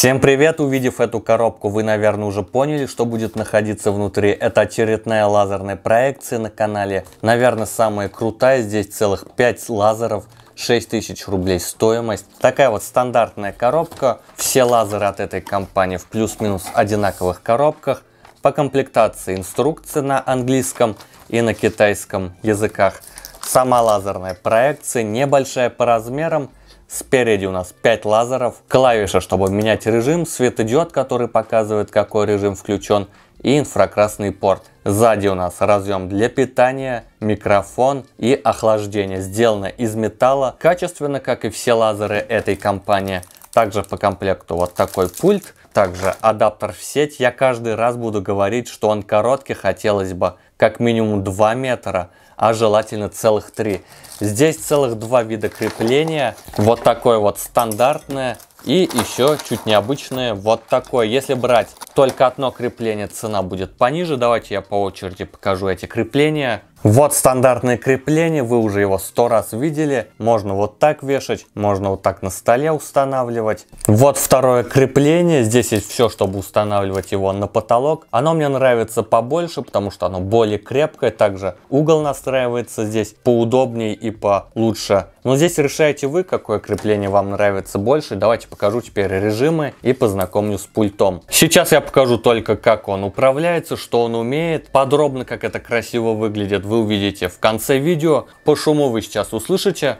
Всем привет! Увидев эту коробку, вы, наверное, уже поняли, что будет находиться внутри. Это очередная лазерная проекция на канале. Наверное, самая крутая. Здесь целых 5 лазеров. 6000 рублей стоимость. Такая вот стандартная коробка. Все лазеры от этой компании в плюс-минус одинаковых коробках. По комплектации инструкция на английском и на китайском языках. Сама лазерная проекция небольшая по размерам Спереди у нас 5 лазеров, клавиша, чтобы менять режим, светодиод, который показывает, какой режим включен, и инфракрасный порт. Сзади у нас разъем для питания, микрофон и охлаждение. Сделано из металла, качественно, как и все лазеры этой компании. Также по комплекту вот такой пульт. Также адаптер в сеть. Я каждый раз буду говорить, что он короткий, хотелось бы как минимум 2 метра, а желательно целых 3. Здесь целых два вида крепления. Вот такое вот стандартное и еще чуть необычное вот такое. Если брать только одно крепление, цена будет пониже. Давайте я по очереди покажу эти крепления. Вот стандартное крепление, вы уже его сто раз видели. Можно вот так вешать, можно вот так на столе устанавливать. Вот второе крепление, здесь Здесь есть все, чтобы устанавливать его на потолок. Оно мне нравится побольше, потому что оно более крепкое. Также угол настраивается здесь поудобнее и получше. Но здесь решаете вы, какое крепление вам нравится больше. Давайте покажу теперь режимы и познакомлю с пультом. Сейчас я покажу только, как он управляется, что он умеет. Подробно, как это красиво выглядит, вы увидите в конце видео. По шуму вы сейчас услышите.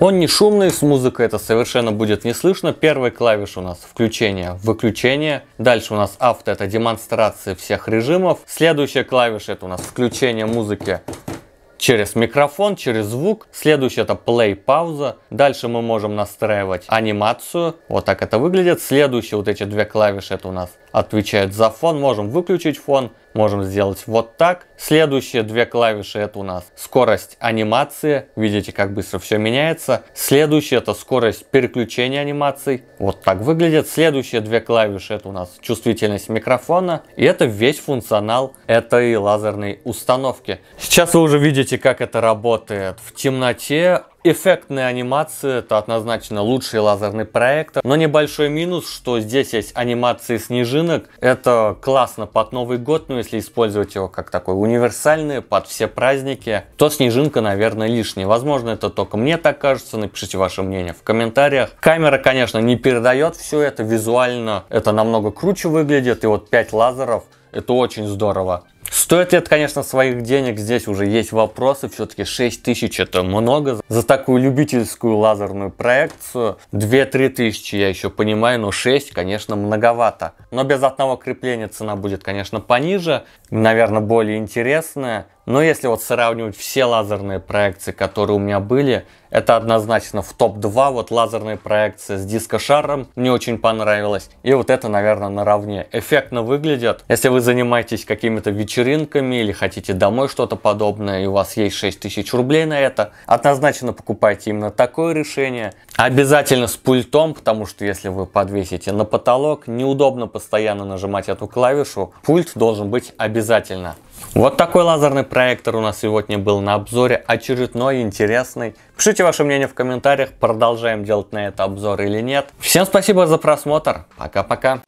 Он не шумный, с музыкой это совершенно будет не слышно. Первая клавиша у нас включение, выключение. Дальше у нас авто, это демонстрация всех режимов. Следующая клавиша это у нас включение музыки через микрофон, через звук. Следующее это play, пауза. Дальше мы можем настраивать анимацию. Вот так это выглядит. Следующие вот эти две клавиши это у нас отвечают за фон. Можем выключить фон можем сделать вот так. Следующие две клавиши это у нас скорость анимации. Видите, как быстро все меняется. Следующее это скорость переключения анимаций. Вот так выглядит. Следующие две клавиши это у нас чувствительность микрофона. И это весь функционал этой лазерной установки. Сейчас вы уже видите, как это работает в темноте. Эффектная анимация – это однозначно лучший лазерный проектор. Но небольшой минус, что здесь есть анимации снежинок. Это классно под Новый год, но если использовать его как такой универсальный, под все праздники, то снежинка, наверное, лишняя. Возможно, это только мне так кажется. Напишите ваше мнение в комментариях. Камера, конечно, не передает все это визуально. Это намного круче выглядит. И вот 5 лазеров – это очень здорово. Стоит ли это, конечно, своих денег? Здесь уже есть вопросы. Все-таки 6 тысяч это много. За такую любительскую лазерную проекцию 2-3 тысячи я еще понимаю, но 6, конечно, многовато. Но без одного крепления цена будет, конечно, пониже. Наверное, более интересная. Но если вот сравнивать все лазерные проекции, которые у меня были, это однозначно в топ-2. Вот лазерная проекция с дискошаром мне очень понравилась. И вот это, наверное, наравне. Эффектно выглядят. Если вы занимаетесь какими-то вечеринками или хотите домой что-то подобное, и у вас есть 6000 рублей на это, однозначно покупайте именно такое решение. Обязательно с пультом, потому что если вы подвесите на потолок, неудобно постоянно нажимать эту клавишу. Пульт должен быть обязательно. Вот такой лазерный проектор у нас сегодня был на обзоре, очередной, интересный. Пишите ваше мнение в комментариях, продолжаем делать на это обзор или нет. Всем спасибо за просмотр, пока-пока.